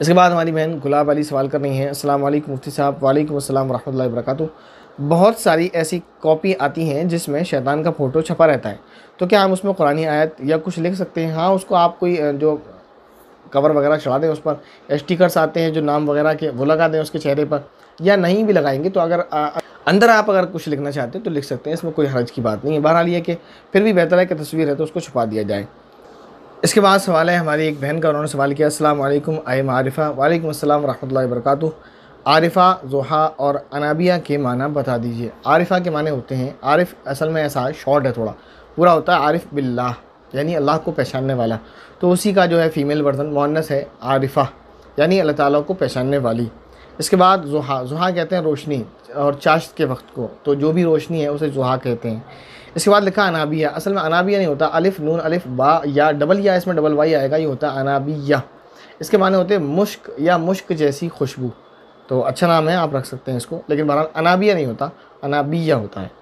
इसके बाद हमारी बहन गुलाब अली सवाल कर रही हैं असल मुफ्ती साहब वालेकुम अस्सलाम वरहमल वरक बहुत सारी ऐसी कॉपी आती हैं जिसमें शैतान का फ़ोटो छपा रहता है तो क्या हम उसमें कुरानी आयत या कुछ लिख सकते हैं हाँ उसको आप कोई जो कवर वगैरह चढ़ा दें उस पर स्टिकर्स आते हैं जो नाम वगैरह के वो लगा दें उसके चेहरे पर या नहीं भी लगाएंगे तो अगर आ, अंदर आप अगर कुछ लिखना चाहते हैं तो लिख सकते हैं इसमें कोई हर्ज की बात नहीं है बहरहाल ये कि फिर भी बेहतर है कि तस्वीर है तो उसको छुपा दिया जाए इसके बाद सवाल है हमारी एक बहन का उन्होंने सवाल किया असल वालेकुम आई आरिफ़ा वालेकुम अस्सलाम रहमतुल्लाहि वरकू आरिफ़ा जोहा और अनाबिया के माना बता दीजिए आरिफ़ा के माने होते हैं आरिफ़ असल में ऐसा शॉर्ट है थोड़ा पूरा होता है आरिफ़ बिल्ला यानी अल्लाह को पहचानने वाला तो उसी का जो है फ़ीमेल वर्जन मोहनस है आरिफ़ा यानी अल्लाह ताला को पहचानने वाली इसके बाद जुहा जुहा कहते हैं रोशनी और चाश्त के वक्त को तो जो भी रोशनी है उसे जुहा कहते हैं इसके बाद लिखा अनाबिया असल में अनाबिया नहीं होता अलिफ नून अलिफ बा या डबल या इसमें डबल वाई आएगा ये होता है अनाबिया इसके माने होते हैं मुश्क या मुश्क जैसी खुशबू तो अच्छा नाम है आप रख सकते हैं इसको लेकिन बहरहाल अनाबिया नहीं होता अनाबिया होता है